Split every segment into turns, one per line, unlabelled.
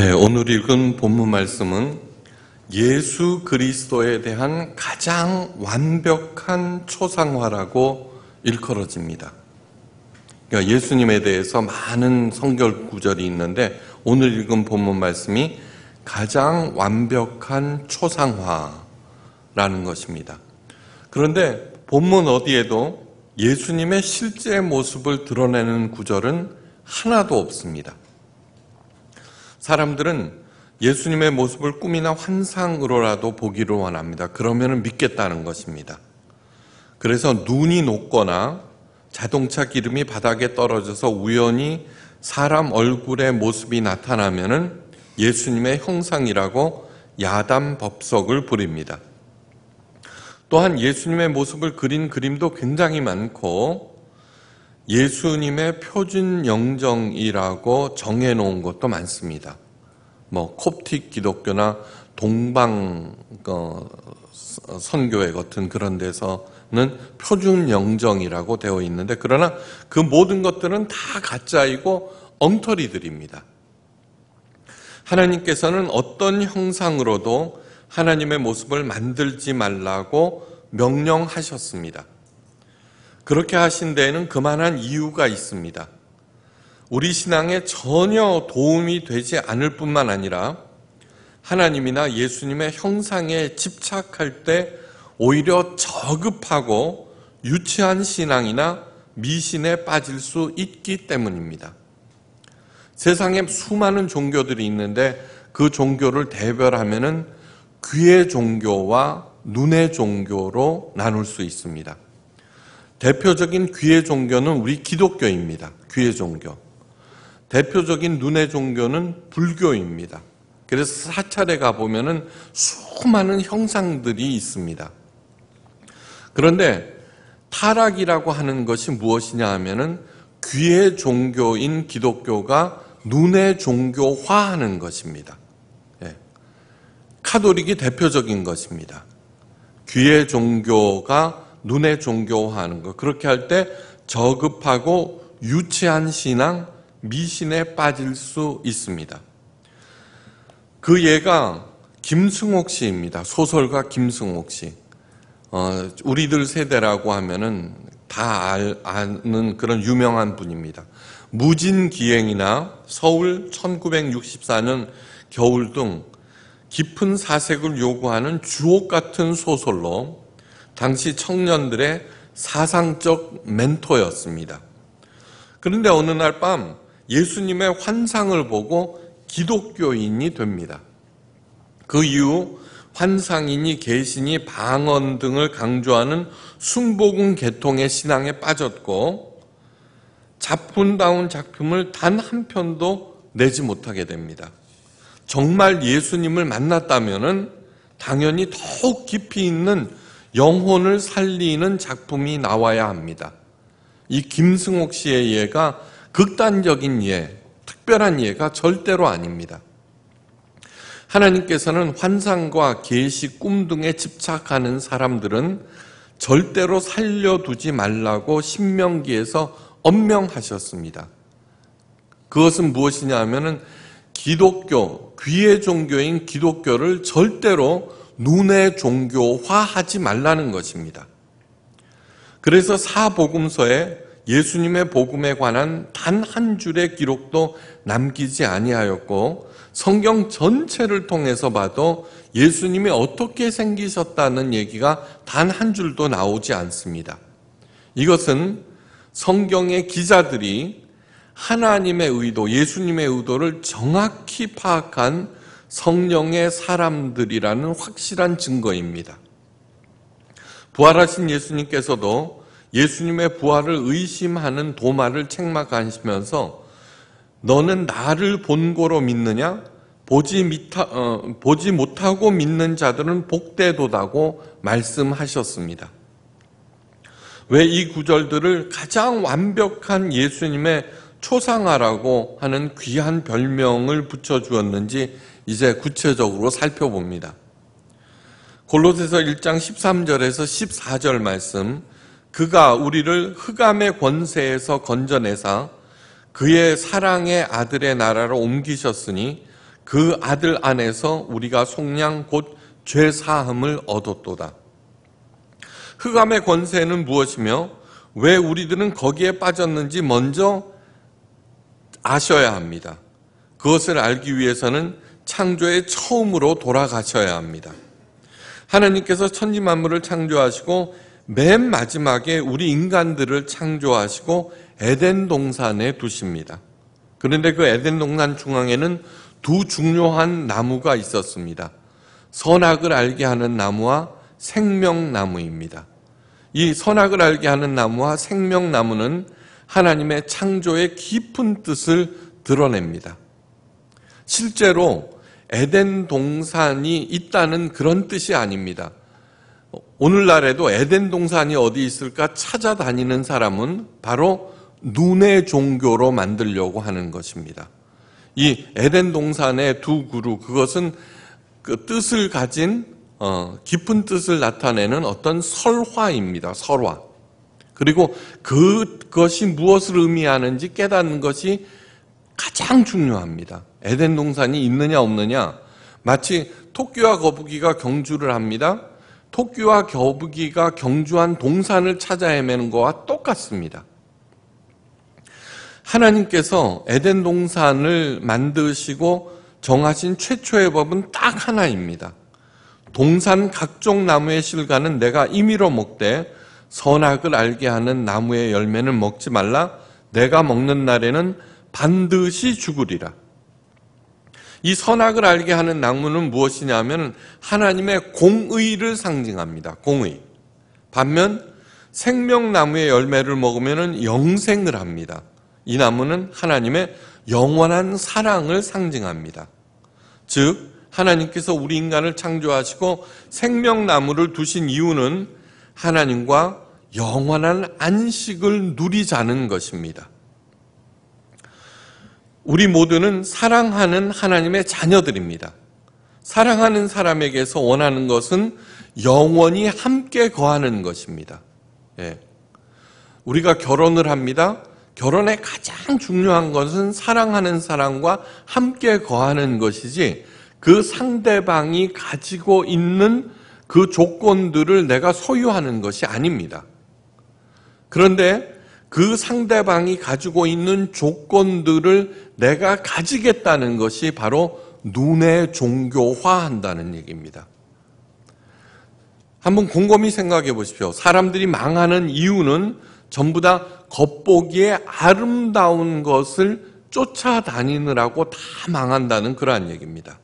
네, 오늘 읽은 본문 말씀은 예수 그리스도에 대한 가장 완벽한 초상화라고 일컬어집니다. 그러니까 예수님에 대해서 많은 성결 구절이 있는데 오늘 읽은 본문 말씀이 가장 완벽한 초상화라는 것입니다. 그런데 본문 어디에도 예수님의 실제 모습을 드러내는 구절은 하나도 없습니다. 사람들은 예수님의 모습을 꿈이나 환상으로라도 보기를 원합니다. 그러면 믿겠다는 것입니다. 그래서 눈이 녹거나 자동차 기름이 바닥에 떨어져서 우연히 사람 얼굴의 모습이 나타나면 예수님의 형상이라고 야단 법석을 부립니다. 또한 예수님의 모습을 그린 그림도 굉장히 많고 예수님의 표준 영정이라고 정해놓은 것도 많습니다. 뭐 콥틱 기독교나 동방 어, 선교회 같은 그런 데서는 표준 영정이라고 되어 있는데 그러나 그 모든 것들은 다 가짜이고 엉터리들입니다. 하나님께서는 어떤 형상으로도 하나님의 모습을 만들지 말라고 명령하셨습니다. 그렇게 하신 데에는 그만한 이유가 있습니다. 우리 신앙에 전혀 도움이 되지 않을 뿐만 아니라 하나님이나 예수님의 형상에 집착할 때 오히려 저급하고 유치한 신앙이나 미신에 빠질 수 있기 때문입니다. 세상에 수많은 종교들이 있는데 그 종교를 대별하면 귀의 종교와 눈의 종교로 나눌 수 있습니다. 대표적인 귀의 종교는 우리 기독교입니다. 귀의 종교. 대표적인 눈의 종교는 불교입니다. 그래서 사찰에 가보면은 수많은 형상들이 있습니다. 그런데 타락이라고 하는 것이 무엇이냐 하면은 귀의 종교인 기독교가 눈의 종교화하는 것입니다. 예. 카톨릭이 대표적인 것입니다. 귀의 종교가 눈에 종교하는 것. 그렇게 할 때 저급하고 유치한 신앙, 미신에 빠질 수 있습니다. 그 예가 김승옥 씨입니다. 소설가 김승옥 씨. 어, 우리들 세대라고 하면은 다 알, 아는 그런 유명한 분입니다. 무진기행이나 서울 1964년 겨울 등 깊은 사색을 요구하는 주옥 같은 소설로 당시 청년들의 사상적 멘토였습니다. 그런데 어느 날 밤 예수님의 환상을 보고 기독교인이 됩니다. 그 이후 환상이니 개신이 방언 등을 강조하는 순복음 계통의 신앙에 빠졌고 작품다운 작품을 단 한 편도 내지 못하게 됩니다. 정말 예수님을 만났다면 당연히 더욱 깊이 있는 영혼을 살리는 작품이 나와야 합니다. 이 김승옥 씨의 예가 극단적인 예, 특별한 예가 절대로 아닙니다. 하나님께서는 환상과 계시 꿈 등에 집착하는 사람들은 절대로 살려두지 말라고 신명기에서 엄명하셨습니다. 그것은 무엇이냐 하면은 기독교, 귀의 종교인 기독교를 절대로 눈의 종교화하지 말라는 것입니다. 그래서 사복음서에 예수님의 복음에 관한 단 한 줄의 기록도 남기지 아니하였고 성경 전체를 통해서 봐도 예수님이 어떻게 생기셨다는 얘기가 단 한 줄도 나오지 않습니다. 이것은 성경의 기자들이 하나님의 의도, 예수님의 의도를 정확히 파악한 성령의 사람들이라는 확실한 증거입니다. 부활하신 예수님께서도 예수님의 부활을 의심하는 도마를 책망하시면서 너는 나를 본고로 믿느냐? 보지, 미타, 어, 보지 못하고 믿는 자들은 복대도다고 말씀하셨습니다. 왜 이 구절들을 가장 완벽한 예수님의 초상화라고 하는 귀한 별명을 붙여주었는지 이제 구체적으로 살펴봅니다. 골로새서 1장 13절에서 14절 말씀 그가 우리를 흑암의 권세에서 건져내사 그의 사랑의 아들의 나라로 옮기셨으니 그 아들 안에서 우리가 속량 곧 죄사함을 얻었도다. 흑암의 권세는 무엇이며 왜 우리들은 거기에 빠졌는지 먼저 아셔야 합니다. 그것을 알기 위해서는 창조의 처음으로 돌아가셔야 합니다. 하나님께서 천지 만물을 창조하시고 맨 마지막에 우리 인간들을 창조하시고 에덴 동산에 두십니다. 그런데 그 에덴 동산 중앙에는 두 중요한 나무가 있었습니다. 선악을 알게 하는 나무와 생명나무입니다. 이 선악을 알게 하는 나무와 생명나무는 하나님의 창조의 깊은 뜻을 드러냅니다. 실제로 에덴 동산이 있다는 그런 뜻이 아닙니다. 오늘날에도 에덴 동산이 어디 있을까 찾아다니는 사람은 바로 눈의 종교로 만들려고 하는 것입니다. 이 에덴 동산의 두 그루 그것은 그 뜻을 가진 어, 깊은 뜻을 나타내는 어떤 설화입니다. 설화. 그리고 그, 그것이 무엇을 의미하는지 깨닫는 것이 가장 중요합니다. 에덴 동산이 있느냐 없느냐 마치 토끼와 거북이가 경주를 합니다. 토끼와 거북이가 경주한 동산을 찾아 헤매는 것과 똑같습니다. 하나님께서 에덴 동산을 만드시고 정하신 최초의 법은 딱 하나입니다. 동산 각종 나무의 실과는 내가 임의로 먹되 선악을 알게 하는 나무의 열매는 먹지 말라. 내가 먹는 날에는 반드시 죽으리라. 이 선악을 알게 하는 낙문은 무엇이냐면 하 하나님의 공의를 상징합니다. 공의. 반면 생명나무의 열매를 먹으면 영생을 합니다. 이 나무는 하나님의 영원한 사랑을 상징합니다. 즉 하나님께서 우리 인간을 창조하시고 생명나무를 두신 이유는 하나님과 영원한 안식을 누리자는 것입니다. 우리 모두는 사랑하는 하나님의 자녀들입니다. 사랑하는 사람에게서 원하는 것은 영원히 함께 거하는 것입니다. 예. 우리가 결혼을 합니다. 결혼의 가장 중요한 것은 사랑하는 사람과 함께 거하는 것이지 그 상대방이 가지고 있는 그 조건들을 내가 소유하는 것이 아닙니다. 그런데 그 상대방이 가지고 있는 조건들을 내가 가지겠다는 것이 바로 눈에 종교화한다는 얘기입니다. 한번 곰곰이 생각해 보십시오. 사람들이 망하는 이유는 전부 다 겉보기에 아름다운 것을 쫓아다니느라고 다 망한다는 그러한 얘기입니다.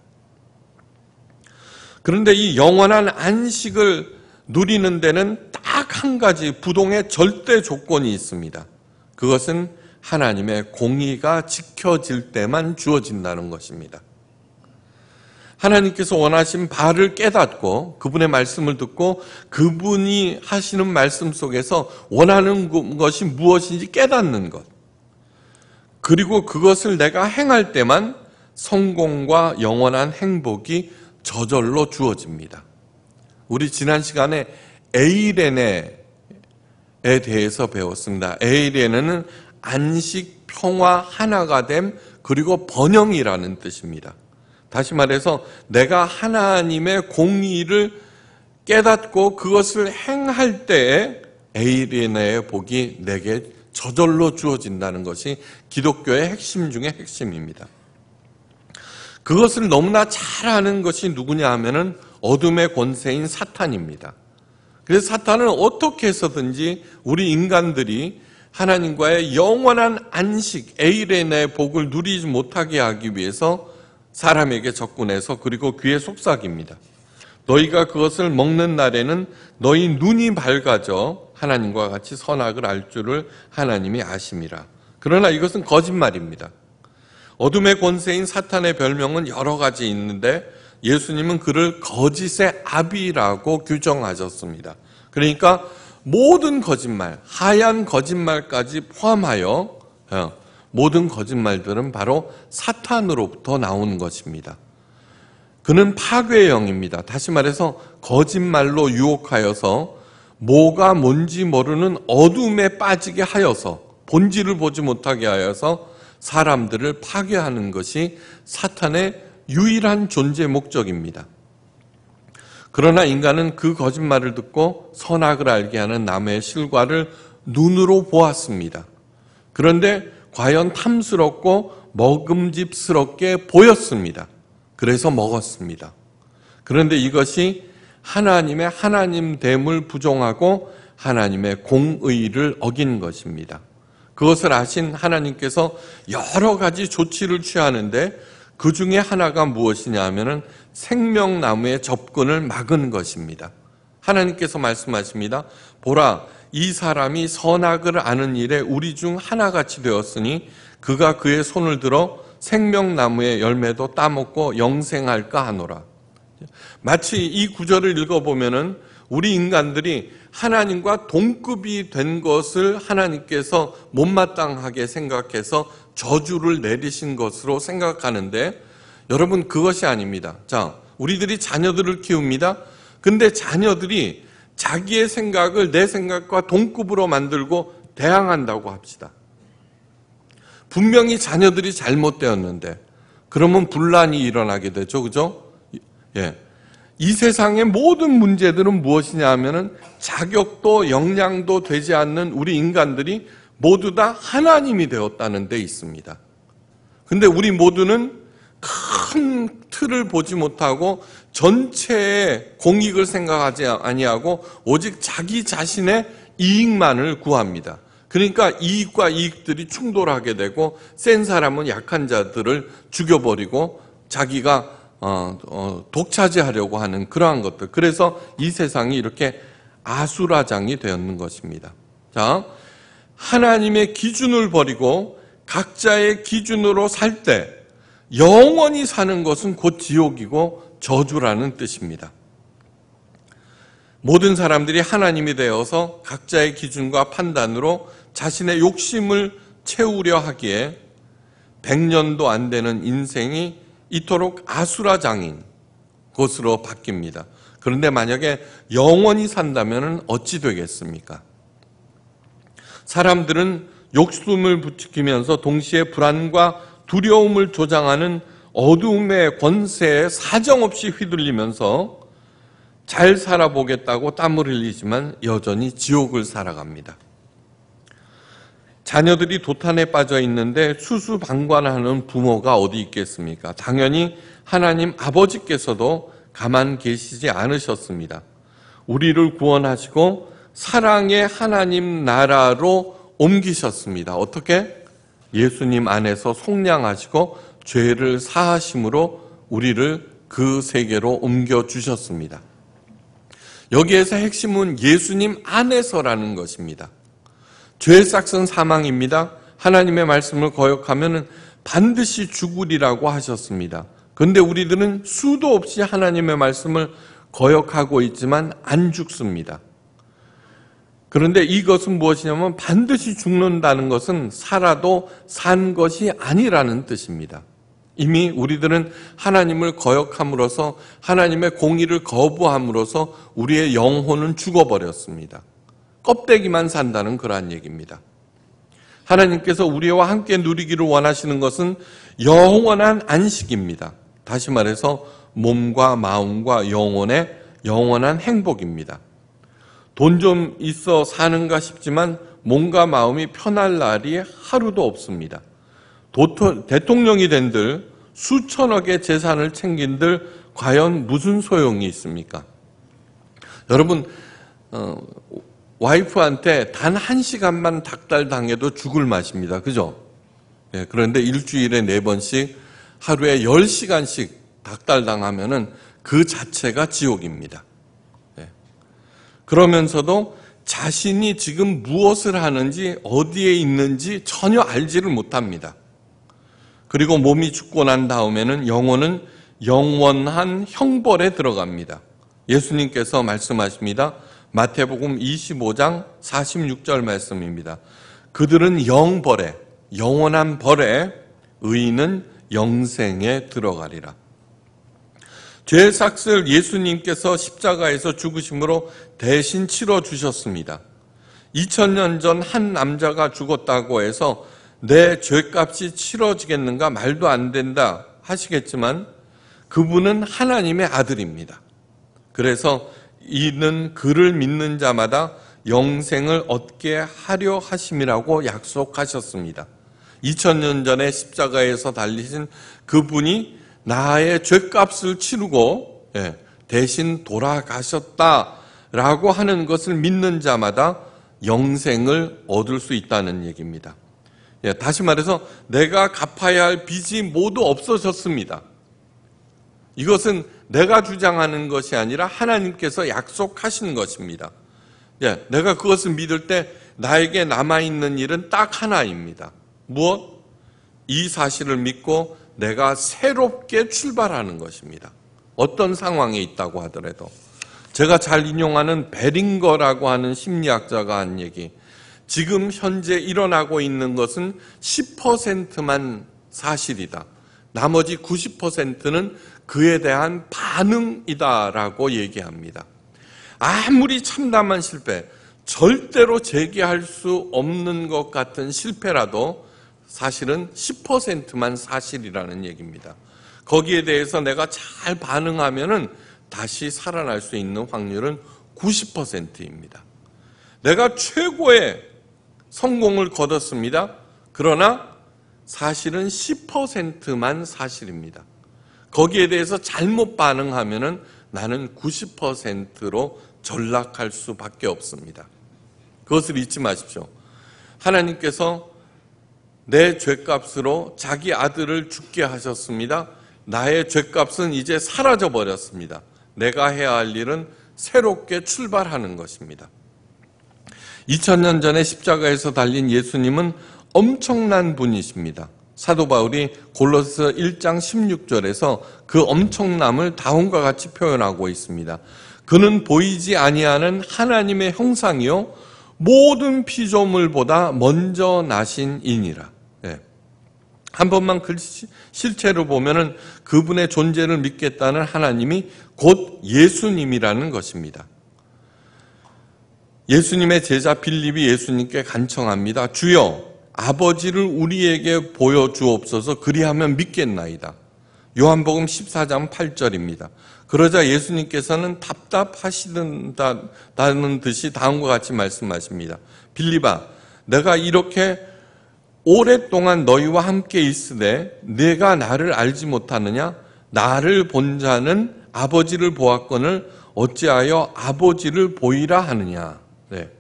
그런데 이 영원한 안식을 누리는 데는 딱 딱한 가지 부동의 절대 조건이 있습니다. 그것은 하나님의 공의가 지켜질 때만 주어진다는 것입니다. 하나님께서 원하신 바를 깨닫고 그분의 말씀을 듣고 그분이 하시는 말씀 속에서 원하는 것이 무엇인지 깨닫는 것. 그리고 그것을 내가 행할 때만 성공과 영원한 행복이 저절로 주어집니다. 우리 지난 시간에 에이레네에 대해서 배웠습니다. 에이레네는 안식, 평화, 하나가 됨, 그리고 번영이라는 뜻입니다. 다시 말해서 내가 하나님의 공의를 깨닫고 그것을 행할 때에 에이레네의 복이 내게 저절로 주어진다는 것이 기독교의 핵심 중의 핵심입니다. 그것을 너무나 잘 아는 것이 누구냐 하면은 어둠의 권세인 사탄입니다. 그래서 사탄은 어떻게 해서든지 우리 인간들이 하나님과의 영원한 안식, 에이레나의 복을 누리지 못하게 하기 위해서 사람에게 접근해서 그리고 귀에 속삭입니다. 너희가 그것을 먹는 날에는 너희 눈이 밝아져 하나님과 같이 선악을 알 줄을 하나님이 아십니다 그러나 이것은 거짓말입니다. 어둠의 권세인 사탄의 별명은 여러 가지 있는데 예수님은 그를 거짓의 아비라고 규정하셨습니다. 그러니까 모든 거짓말, 하얀 거짓말까지 포함하여 어, 모든 거짓말들은 바로 사탄으로부터 나온 것입니다. 그는 파괴의 영입니다. 다시 말해서 거짓말로 유혹하여서 뭐가 뭔지 모르는 어둠에 빠지게 하여서 본질을 보지 못하게 하여서 사람들을 파괴하는 것이 사탄의 유일한 존재 목적입니다. 그러나 인간은 그 거짓말을 듣고 선악을 알게 하는 남의 실과를 눈으로 보았습니다. 그런데 과연 탐스럽고 먹음직스럽게 보였습니다. 그래서 먹었습니다. 그런데 이것이 하나님의 하나님 됨을 부정하고 하나님의 공의를 어긴 것입니다. 그것을 아신 하나님께서 여러 가지 조치를 취하는데 그 중에 하나가 무엇이냐 하면은 생명나무의 접근을 막은 것입니다. 하나님께서 말씀하십니다. 보라, 이 사람이 선악을 아는 일에 우리 중 하나같이 되었으니 그가 그의 손을 들어 생명나무의 열매도 따먹고 영생할까 하노라. 마치 이 구절을 읽어보면은 우리 인간들이 하나님과 동급이 된 것을 하나님께서 못마땅하게 생각해서 저주를 내리신 것으로 생각하는데 여러분 그것이 아닙니다. 자, 우리들이 자녀들을 키웁니다. 근데 자녀들이 자기의 생각을 내 생각과 동급으로 만들고 대항한다고 합시다. 분명히 자녀들이 잘못되었는데 그러면 분란이 일어나게 되죠. 그죠? 예. 이 세상의 모든 문제들은 무엇이냐 하면은 자격도 영양도 되지 않는 우리 인간들이 모두 다 하나님이 되었다는 데 있습니다. 근데 우리 모두는 큰 틀을 보지 못하고 전체의 공익을 생각하지 아니하고 오직 자기 자신의 이익만을 구합니다. 그러니까 이익과 이익들이 충돌하게 되고 센 사람은 약한 자들을 죽여버리고 자기가 어, 어, 독차지하려고 하는 그러한 것들. 그래서 이 세상이 이렇게 아수라장이 되었는 것입니다. 자, 하나님의 기준을 버리고 각자의 기준으로 살 때 영원히 사는 것은 곧 지옥이고 저주라는 뜻입니다. 모든 사람들이 하나님이 되어서 각자의 기준과 판단으로 자신의 욕심을 채우려 하기에 100년도 안 되는 인생이 이토록 아수라장인 것으로 바뀝니다. 그런데 만약에 영원히 산다면 어찌 되겠습니까? 사람들은 욕숨을 부추기면서 동시에 불안과 두려움을 조장하는 어두움의 권세에 사정없이 휘둘리면서 잘 살아보겠다고 땀을 흘리지만 여전히 지옥을 살아갑니다. 자녀들이 도탄에 빠져 있는데 수수방관하는 부모가 어디 있겠습니까? 당연히 하나님 아버지께서도 가만 계시지 않으셨습니다. 우리를 구원하시고 사랑의 하나님 나라로 옮기셨습니다. 어떻게? 예수님 안에서 속량하시고 죄를 사하심으로 우리를 그 세계로 옮겨주셨습니다. 여기에서 핵심은 예수님 안에서라는 것입니다. 죄의 싹은 사망입니다. 하나님의 말씀을 거역하면 반드시 죽으리라고 하셨습니다. 그런데 우리들은 수도 없이 하나님의 말씀을 거역하고 있지만 안 죽습니다. 그런데 이것은 무엇이냐면 반드시 죽는다는 것은 살아도 산 것이 아니라는 뜻입니다. 이미 우리들은 하나님을 거역함으로써 하나님의 공의를 거부함으로써 우리의 영혼은 죽어버렸습니다. 껍데기만 산다는 그러한 얘기입니다. 하나님께서 우리와 함께 누리기를 원하시는 것은 영원한 안식입니다. 다시 말해서 몸과 마음과 영혼의 영원한 행복입니다. 돈좀 있어 사는가 싶지만 몸과 마음이 편할 날이 하루도 없습니다. 도토, 대통령이 된들 수천억의 재산을 챙긴들 과연 무슨 소용이 있습니까? 여러분 어, 와이프한테 단 한 시간만 닭달 당해도 죽을 맛입니다. 그죠? 예, 그런데 일주일에 네 번씩 하루에 열시간씩 닭달 당하면은 그 자체가 지옥입니다. 그러면서도 자신이 지금 무엇을 하는지 어디에 있는지 전혀 알지를 못합니다. 그리고 몸이 죽고 난 다음에는 영혼은 영원한 형벌에 들어갑니다. 예수님께서 말씀하십니다. 마태복음 25장 46절 말씀입니다. 그들은 영벌에 영원한 벌에 의인은 영생에 들어가리라. 죄 삭슬 예수님께서 십자가에서 죽으심으로 대신 치러 주셨습니다. 2000년 전 한 남자가 죽었다고 해서 내 죄값이 치러지겠는가 말도 안 된다 하시겠지만 그분은 하나님의 아들입니다. 그래서 이는 그를 믿는 자마다 영생을 얻게 하려 하심이라고 약속하셨습니다. 2000년 전에 십자가에서 달리신 그분이 나의 죄값을 치르고 예, 대신 돌아가셨다 라고 하는 것을 믿는 자마다 영생을 얻을 수 있다는 얘기입니다. 예, 다시 말해서 내가 갚아야 할 빚이 모두 없어졌습니다. 이것은 내가 주장하는 것이 아니라 하나님께서 약속하신 것입니다. 예, 내가 그것을 믿을 때 나에게 남아있는 일은 딱 하나입니다. 무엇? 이 사실을 믿고 내가 새롭게 출발하는 것입니다. 어떤 상황에 있다고 하더라도. 제가 잘 인용하는 베링거라고 하는 심리학자가 한 얘기. 지금 현재 일어나고 있는 것은 10%만 사실이다. 나머지 90%는 그에 대한 반응이다라고 얘기합니다. 아무리 참담한 실패, 절대로 재개할수 없는 것 같은 실패라도 사실은 10%만 사실이라는 얘기입니다. 거기에 대해서 내가 잘 반응하면은 다시 살아날 수 있는 확률은 90%입니다. 내가 최고의 성공을 거뒀습니다. 그러나 사실은 10%만 사실입니다. 거기에 대해서 잘못 반응하면은 나는 90%로 전락할 수밖에 없습니다. 그것을 잊지 마십시오. 하나님께서 내 죄값으로 자기 아들을 죽게 하셨습니다. 나의 죄값은 이제 사라져 버렸습니다. 내가 해야 할 일은 새롭게 출발하는 것입니다. 2000년 전에 십자가에서 달린 예수님은 엄청난 분이십니다. 사도 바울이 골로새 1장 16절에서 그 엄청남을 다음과 같이 표현하고 있습니다. 그는 보이지 아니하는 하나님의 형상이요 모든 피조물보다 먼저 나신 이니라. 한 번만 그 실체로 보면은 그분의 존재를 믿겠다는 하나님이 곧 예수님이라는 것입니다. 예수님의 제자 빌립이 예수님께 간청합니다. 주여, 아버지를 우리에게 보여주옵소서 그리하면 믿겠나이다. 요한복음 14장 8절입니다. 그러자 예수님께서는 답답하시다는 듯이 다음과 같이 말씀하십니다. 빌립아, 내가 이렇게 오랫동안 너희와 함께 있으되 내가 나를 알지 못하느냐 나를 본 자는 아버지를 보았거늘 어찌하여 아버지를 보이라 하느냐 네.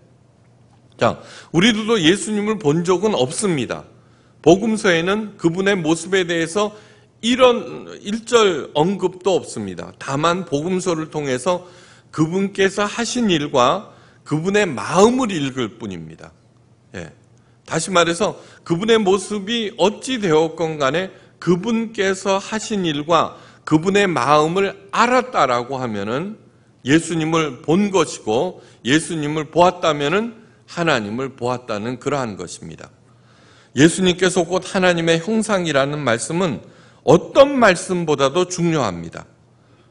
자, 우리들도 예수님을 본 적은 없습니다. 복음서에는 그분의 모습에 대해서 이런 일절 언급도 없습니다. 다만 복음서를 통해서 그분께서 하신 일과 그분의 마음을 읽을 뿐입니다. 예. 다시 말해서 그분의 모습이 어찌 되었건 간에 그분께서 하신 일과 그분의 마음을 알았다라고 하면은 예수님을 본 것이고 예수님을 보았다면은 하나님을 보았다는 그러한 것입니다. 예수님께서 곧 하나님의 형상이라는 말씀은 어떤 말씀보다도 중요합니다.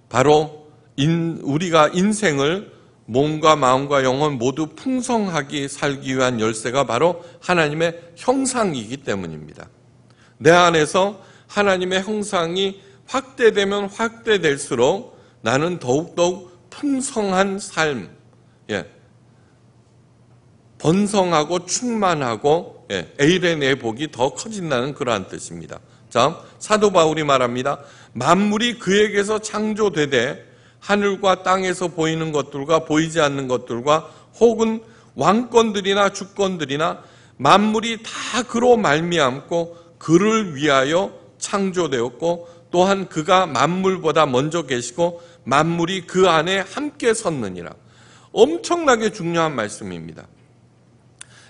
바로 인, 우리가 인생을 몸과 마음과 영혼 모두 풍성하게 살기 위한 열쇠가 바로 하나님의 형상이기 때문입니다. 내 안에서 하나님의 형상이 확대되면 확대될수록 나는 더욱더욱 풍성한 삶, 예. 번성하고 충만하고 예. 에일의 복이 더 커진다는 그러한 뜻입니다. 자, 사도 바울이 말합니다. 만물이 그에게서 창조되되 하늘과 땅에서 보이는 것들과 보이지 않는 것들과 혹은 왕권들이나 주권들이나 만물이 다 그로 말미암고 그를 위하여 창조되었고 또한 그가 만물보다 먼저 계시고 만물이 그 안에 함께 섰느니라. 엄청나게 중요한 말씀입니다.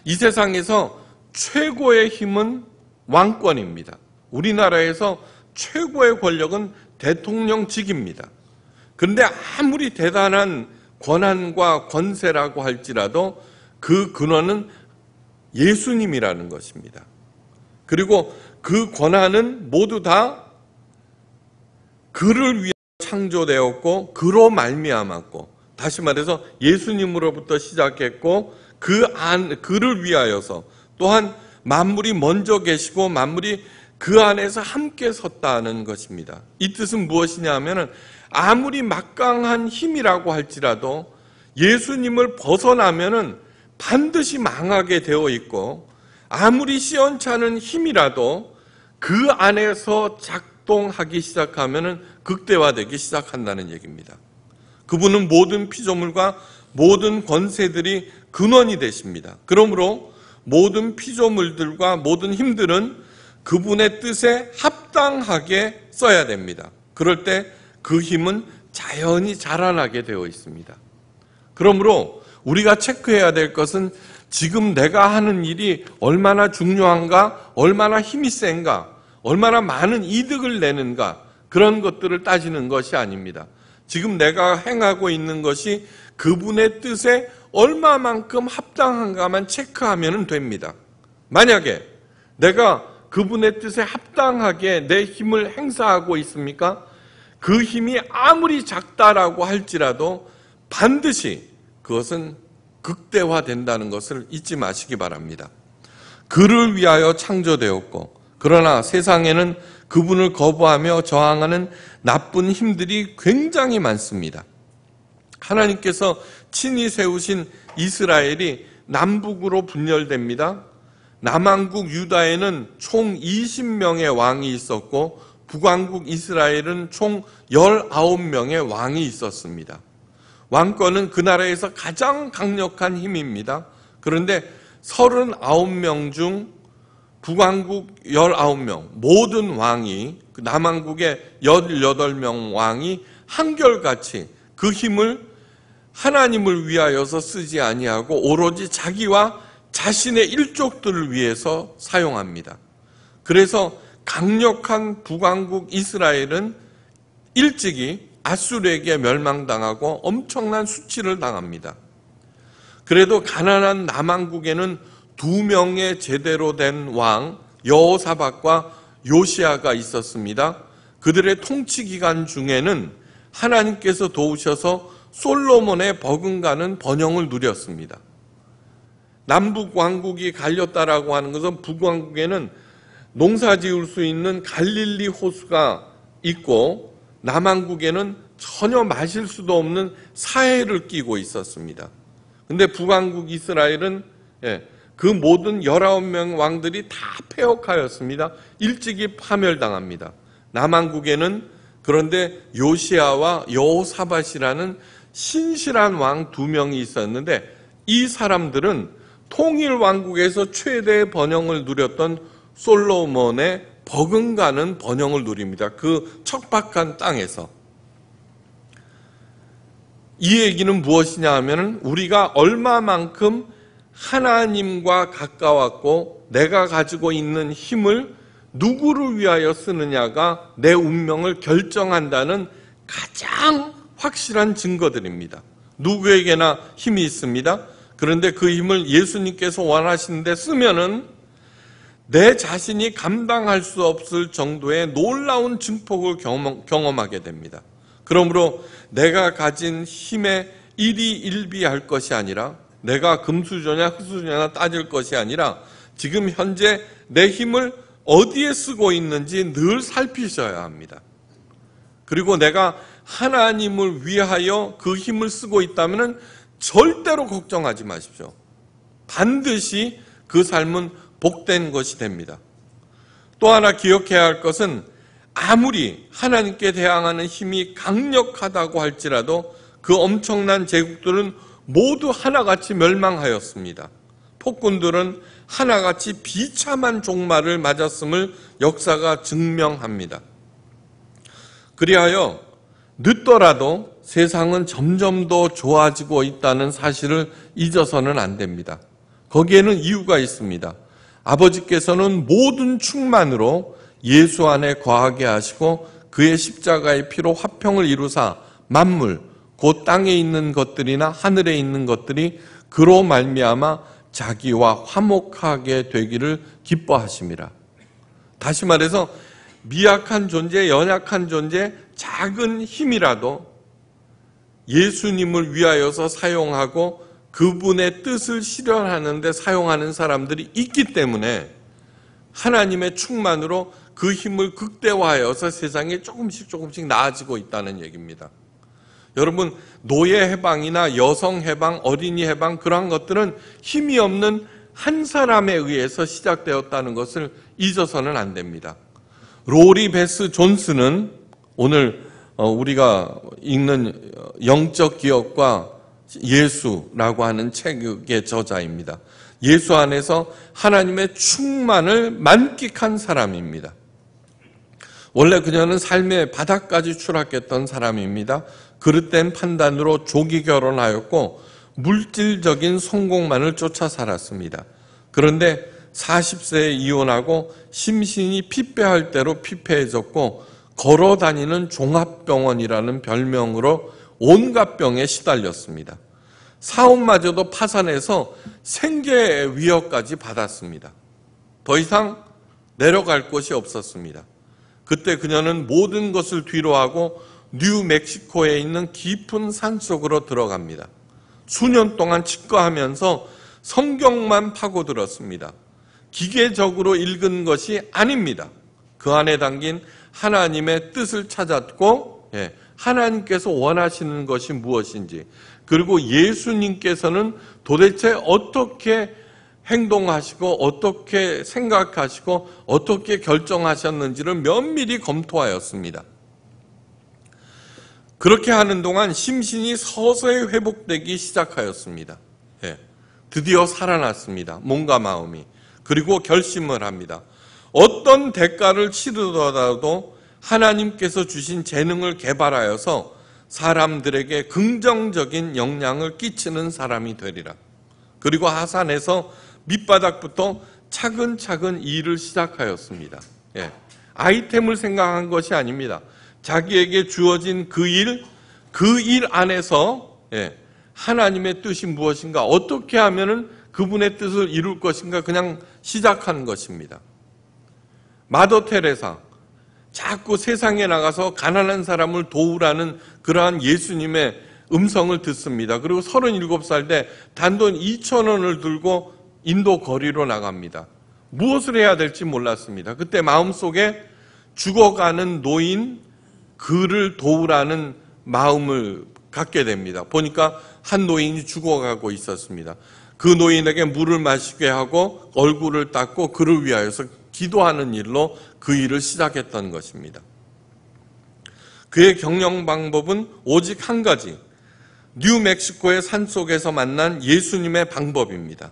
이 세상에서 최고의 힘은 왕권입니다. 우리나라에서 최고의 권력은 대통령직입니다. 그런데 아무리 대단한 권한과 권세라고 할지라도 그 근원은 예수님이라는 것입니다. 그리고 그 권한은 모두 다 그를 위해 창조되었고 그로 말미암았고 다시 말해서 예수님으로부터 시작했고 그 안 그를 위하여서 또한 만물이 먼저 계시고 만물이 그 안에서 함께 섰다는 것입니다. 이 뜻은 무엇이냐 하면은 아무리 막강한 힘이라고 할지라도 예수님을 벗어나면은 반드시 망하게 되어 있고 아무리 시원찮은 힘이라도 그 안에서 작동하기 시작하면은 극대화되기 시작한다는 얘기입니다. 그분은 모든 피조물과 모든 권세들이 근원이 되십니다. 그러므로 모든 피조물들과 모든 힘들은 그분의 뜻에 합당하게 써야 됩니다. 그럴 때그 힘은 자연히 자라나게 되어 있습니다. 그러므로 우리가 체크해야 될 것은 지금 내가 하는 일이 얼마나 중요한가, 얼마나 힘이 센가, 얼마나 많은 이득을 내는가, 그런 것들을 따지는 것이 아닙니다. 지금 내가 행하고 있는 것이 그분의 뜻에 얼마만큼 합당한가만 체크하면 됩니다. 만약에 내가 그분의 뜻에 합당하게 내 힘을 행사하고 있습니까? 그 힘이 아무리 작다라고 할지라도 반드시 그것은 극대화된다는 것을 잊지 마시기 바랍니다. 그를 위하여 창조되었고, 그러나 세상에는 그분을 거부하며 저항하는 나쁜 힘들이 굉장히 많습니다. 하나님께서 친히 세우신 이스라엘이 남북으로 분열됩니다. 남한국 유다에는 총 20명의 왕이 있었고 북왕국 이스라엘은 총 19명의 왕이 있었습니다. 왕권은 그 나라에서 가장 강력한 힘입니다. 그런데 39명 중 북왕국 19명, 모든 왕이, 그 남왕국의 18명 왕이 한결같이 그 힘을 하나님을 위하여서 쓰지 아니하고 오로지 자기와 자신의 일족들을 위해서 사용합니다. 그래서 강력한 북왕국 이스라엘은 일찍이 아수르에게 멸망당하고 엄청난 수치를 당합니다. 그래도 가난한 남왕국에는 두 명의 제대로 된 왕 여호사박과 요시아가 있었습니다. 그들의 통치 기간 중에는 하나님께서 도우셔서 솔로몬의 버금가는 번영을 누렸습니다. 남북 왕국이 갈렸다라고 하는 것은 북왕국에는 농사 지을 수 있는 갈릴리 호수가 있고 남한국에는 전혀 마실 수도 없는 사해를 끼고 있었습니다. 근데 북왕국 이스라엘은 예, 그 모든 19명 왕들이 다 폐역하였습니다. 일찍이 파멸당합니다. 남한국에는 그런데 요시아와 여호사밧이라는 신실한 왕 두 명이 있었는데 이 사람들은 통일 왕국에서 최대 의 번영을 누렸던 솔로몬의 버금가는 번영을 누립니다. 그 척박한 땅에서. 이 얘기는 무엇이냐 하면 우리가 얼마만큼 하나님과 가까웠고 내가 가지고 있는 힘을 누구를 위하여 쓰느냐가 내 운명을 결정한다는 가장 확실한 증거들입니다. 누구에게나 힘이 있습니다. 그런데 그 힘을 예수님께서 원하시는데 쓰면은 내 자신이 감당할 수 없을 정도의 놀라운 증폭을 경험, 하게 됩니다. 그러므로 내가 가진 힘에 일희일비할 것이 아니라 내가 금수저냐 흙수저냐 따질 것이 아니라 지금 현재 내 힘을 어디에 쓰고 있는지 늘 살피셔야 합니다. 그리고 내가 하나님을 위하여 그 힘을 쓰고 있다면 절대로 걱정하지 마십시오. 반드시 그 삶은 복된 것이 됩니다. 또 하나 기억해야 할 것은 아무리 하나님께 대항하는 힘이 강력하다고 할지라도 그 엄청난 제국들은 모두 하나같이 멸망하였습니다. 폭군들은 하나같이 비참한 종말을 맞았음을 역사가 증명합니다. 그리하여 늦더라도 세상은 점점 더 좋아지고 있다는 사실을 잊어서는 안 됩니다. 거기에는 이유가 있습니다. 아버지께서는 모든 충만으로 예수 안에 거하게 하시고 그의 십자가의 피로 화평을 이루사 만물 곧 땅에 있는 것들이나 하늘에 있는 것들이 그로 말미암아 자기와 화목하게 되기를 기뻐하십니라 다시 말해서 미약한 존재, 연약한 존재, 작은 힘이라도 예수님을 위하여서 사용하고 그분의 뜻을 실현하는데 사용하는 사람들이 있기 때문에 하나님의 충만으로 그 힘을 극대화하여서 세상이 조금씩 조금씩 나아지고 있다는 얘기입니다. 여러분, 노예 해방이나 여성 해방, 어린이 해방, 그러한 것들은 힘이 없는 한 사람에 의해서 시작되었다는 것을 잊어서는 안 됩니다. 로리 베스 존스는 오늘 어, 우리가 읽는 영적 기억과 예수라고 하는 책의 저자입니다. 예수 안에서 하나님의 충만을 만끽한 사람입니다. 원래 그녀는 삶의 바닥까지 추락했던 사람입니다. 그릇된 판단으로 조기 결혼하였고 물질적인 성공만을 쫓아 살았습니다. 그런데 40세에 이혼하고 심신이 피폐할 대로 피폐해졌고 걸어 다니는 종합병원이라는 별명으로 온갖 병에 시달렸습니다. 사업마저도 파산해서 생계 위협까지 받았습니다. 더 이상 내려갈 곳이 없었습니다. 그때 그녀는 모든 것을 뒤로하고 뉴멕시코에 있는 깊은 산속으로 들어갑니다. 수년 동안 치과하면서 성경만 파고들었습니다. 기계적으로 읽은 것이 아닙니다. 그 안에 담긴 하나님의 뜻을 찾았고 예, 하나님께서 원하시는 것이 무엇인지, 그리고 예수님께서는 도대체 어떻게 행동하시고, 어떻게 생각하시고, 어떻게 결정하셨는지를 면밀히 검토하였습니다. 그렇게 하는 동안 심신이 서서히 회복되기 시작하였습니다. 예, 드디어 살아났습니다. 몸과 마음이. 그리고 결심을 합니다. 어떤 대가를 치르더라도 하나님께서 주신 재능을 개발하여서 사람들에게 긍정적인 영향을 끼치는 사람이 되리라. 그리고 하산에서 밑바닥부터 차근차근 일을 시작하였습니다. 예. 아이템을 생각한 것이 아닙니다. 자기에게 주어진 그 일, 그 일 안에서 예. 하나님의 뜻이 무엇인가, 어떻게 하면은 그분의 뜻을 이룰 것인가 그냥 시작한 것입니다. 마더 테레사 자꾸 세상에 나가서 가난한 사람을 도우라는 그러한 예수님의 음성을 듣습니다. 그리고 37살 때 단돈 2천 원을 들고 인도 거리로 나갑니다. 무엇을 해야 될지 몰랐습니다. 그때 마음속에 죽어가는 노인 그를 도우라는 마음을 갖게 됩니다. 보니까 한 노인이 죽어가고 있었습니다. 그 노인에게 물을 마시게 하고 얼굴을 닦고 그를 위하여서 기도하는 일로 그 일을 시작했던 것입니다. 그의 경영 방법은 오직 한 가지. 뉴멕시코의 산 속에서 만난 예수님의 방법입니다.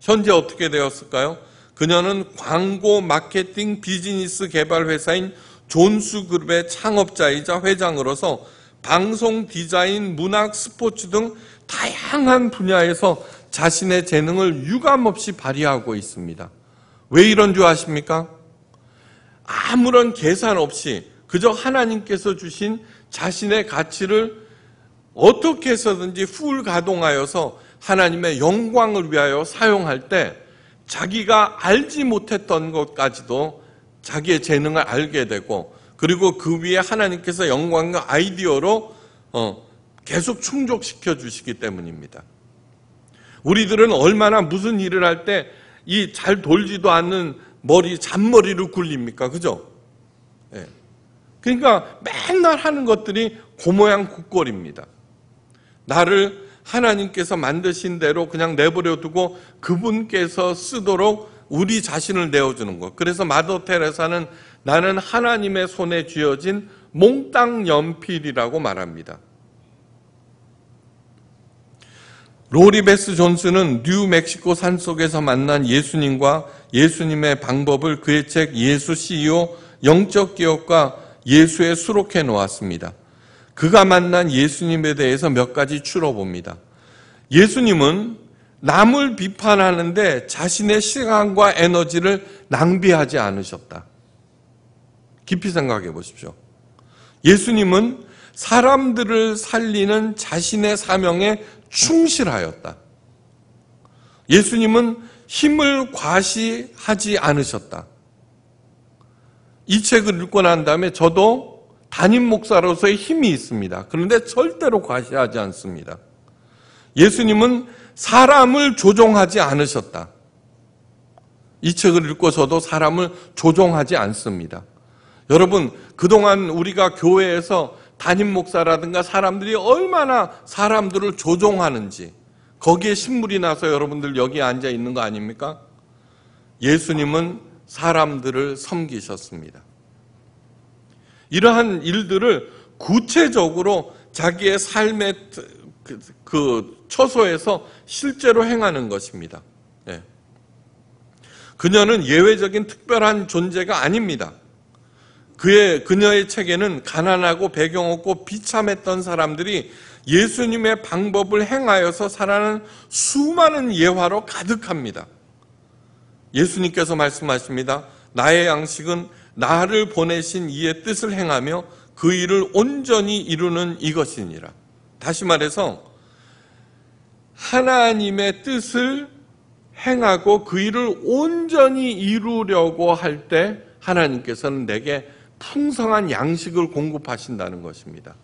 현재 어떻게 되었을까요? 그녀는 광고 마케팅 비즈니스 개발 회사인 존수 그룹의 창업자이자 회장으로서 방송 디자인, 문학, 스포츠 등 다양한 분야에서 자신의 재능을 유감없이 발휘하고 있습니다. 왜 이런 줄 아십니까? 아무런 계산 없이 그저 하나님께서 주신 자신의 가치를 어떻게 해서든지 풀 가동하여서 하나님의 영광을 위하여 사용할 때 자기가 알지 못했던 것까지도 자기의 재능을 알게 되고 그리고 그 위에 하나님께서 영광과 아이디어로 어, 계속 충족시켜 주시기 때문입니다. 우리들은 얼마나 무슨 일을 할 때 이 잘 돌지도 않는 머리 잔머리로 굴립니까? 그죠? 예. 그러니까 맨날 하는 것들이 고모양 국거리입니다. 나를 하나님께서 만드신 대로 그냥 내버려 두고 그분께서 쓰도록 우리 자신을 내어주는 것. 그래서 마더 테레사는 나는 하나님의 손에 쥐어진 몽땅 연필이라고 말합니다. 로리베스 존스는 뉴멕시코 산속에서 만난 예수님과 예수님의 방법을 그의 책 예수 CEO 영적 기억과 예수에 수록해 놓았습니다. 그가 만난 예수님에 대해서 몇 가지 추려봅니다. 예수님은 남을 비판하는데 자신의 시간과 에너지를 낭비하지 않으셨다. 깊이 생각해 보십시오. 예수님은 사람들을 살리는 자신의 사명에 충실하였다. 예수님은 힘을 과시하지 않으셨다. 이 책을 읽고 난 다음에 저도 담임 목사로서의 힘이 있습니다. 그런데 절대로 과시하지 않습니다. 예수님은 사람을 조종하지 않으셨다. 이 책을 읽고서도 사람을 조종하지 않습니다. 여러분, 그동안 우리가 교회에서 담임 목사라든가 사람들이 얼마나 사람들을 조종하는지 거기에 신물이 나서 여러분들 여기 앉아 있는 거 아닙니까? 예수님은 사람들을 섬기셨습니다. 이러한 일들을 구체적으로 자기의 삶의 그, 그 처소에서 실제로 행하는 것입니다. 예. 그녀는 예외적인 특별한 존재가 아닙니다. 그의 그녀의 책에는 가난하고 배경 없고 비참했던 사람들이 예수님의 방법을 행하여서 살아는 수많은 예화로 가득합니다. 예수님께서 말씀하십니다. 나의 양식은 나를 보내신 이의 뜻을 행하며 그 일을 온전히 이루는 이것이니라. 다시 말해서 하나님의 뜻을 행하고 그 일을 온전히 이루려고 할 때 하나님께서는 내게 풍성한 양식을 공급하신다는 것입니다.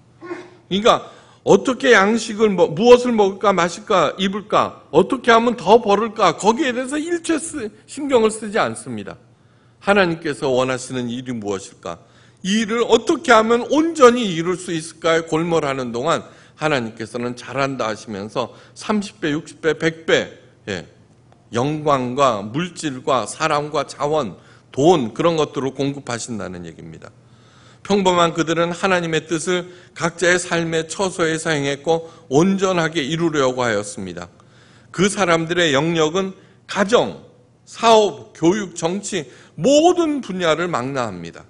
그러니까 어떻게 양식을 뭐, 무엇을 먹을까 마실까 입을까 어떻게 하면 더 벌을까 거기에 대해서 일체 쓰, 신경을 쓰지 않습니다. 하나님께서 원하시는 일이 무엇일까 이 일을 어떻게 하면 온전히 이룰 수 있을까에 골몰하는 동안 하나님께서는 잘한다 하시면서 30배, 60배, 100배 영광과 물질과 사람과 자원 돈 그런 것들을 공급하신다는 얘기입니다. 평범한 그들은 하나님의 뜻을 각자의 삶의 처소에 사용했고 온전하게 이루려고 하였습니다. 그 사람들의 영역은 가정, 사업, 교육, 정치 모든 분야를 망라합니다.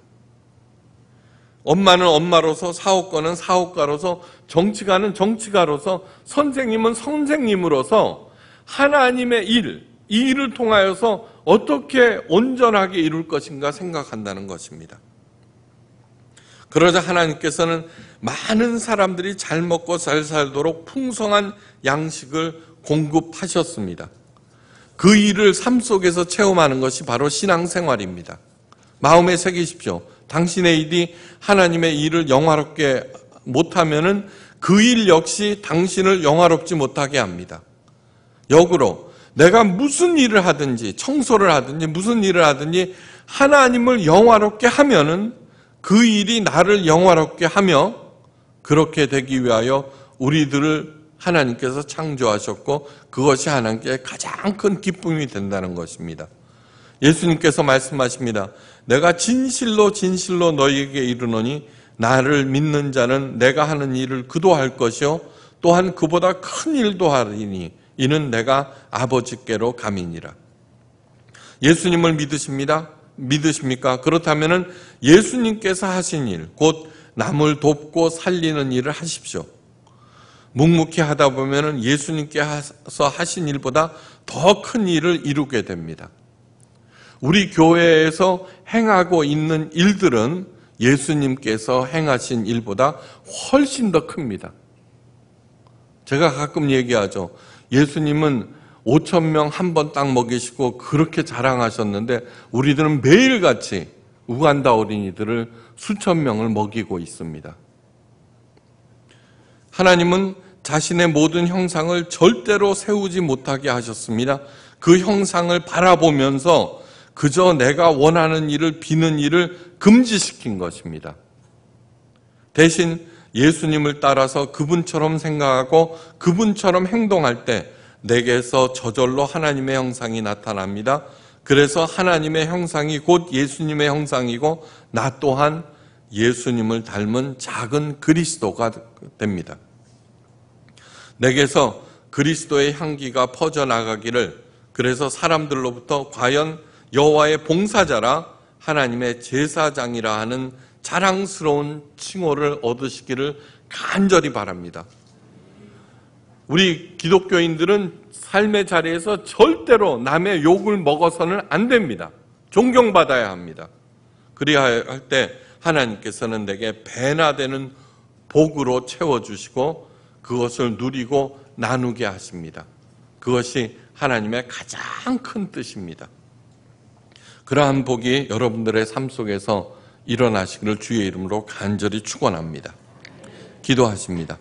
엄마는 엄마로서 사업가는 사업가로서 정치가는 정치가로서 선생님은 선생님으로서 하나님의 일, 이 일을 통하여서 어떻게 온전하게 이룰 것인가 생각한다는 것입니다. 그러자 하나님께서는 많은 사람들이 잘 먹고 잘 살도록 풍성한 양식을 공급하셨습니다. 그 일을 삶 속에서 체험하는 것이 바로 신앙생활입니다. 마음에 새기십시오. 당신의 일이 하나님의 일을 영화롭게 못하면그 일 역시 당신을 영화롭지 못하게 합니다. 역으로 내가 무슨 일을 하든지 청소를 하든지 무슨 일을 하든지 하나님을 영화롭게 하면은 그 일이 나를 영화롭게 하며 그렇게 되기 위하여 우리들을 하나님께서 창조하셨고 그것이 하나님께 가장 큰 기쁨이 된다는 것입니다. 예수님께서 말씀하십니다. 내가 진실로 진실로 너희에게 이르노니 나를 믿는 자는 내가 하는 일을 그도 할 것이요 또한 그보다 큰 일도 하리니 이는 내가 아버지께로 감이니라. 예수님을 믿으십니다? 믿으십니까? 그렇다면 예수님께서 하신 일, 곧 남을 돕고 살리는 일을 하십시오. 묵묵히 하다 보면 예수님께서 하신 일보다 더 큰 일을 이루게 됩니다. 우리 교회에서 행하고 있는 일들은 예수님께서 행하신 일보다 훨씬 더 큽니다. 제가 가끔 얘기하죠. 예수님은 5천 명 한 번 딱 먹이시고 그렇게 자랑하셨는데 우리들은 매일같이 우간다 어린이들을 수천 명을 먹이고 있습니다. 하나님은 자신의 모든 형상을 절대로 세우지 못하게 하셨습니다. 그 형상을 바라보면서 그저 내가 원하는 일을 비는 일을 금지시킨 것입니다. 대신 예수님을 따라서 그분처럼 생각하고 그분처럼 행동할 때 내게서 저절로 하나님의 형상이 나타납니다. 그래서 하나님의 형상이 곧 예수님의 형상이고 나 또한 예수님을 닮은 작은 그리스도가 됩니다. 내게서 그리스도의 향기가 퍼져나가기를 그래서 사람들로부터 과연 여호와의 봉사자라 하나님의 제사장이라 하는 자랑스러운 칭호를 얻으시기를 간절히 바랍니다. 우리 기독교인들은 삶의 자리에서 절대로 남의 욕을 먹어서는 안 됩니다. 존경받아야 합니다. 그리할때 하나님께서는 내게 배나 되는 복으로 채워주시고 그것을 누리고 나누게 하십니다. 그것이 하나님의 가장 큰 뜻입니다. 그러한 복이 여러분들의 삶 속에서 일어나시기를 주의 이름으로 간절히 축원합니다. 기도하십니다.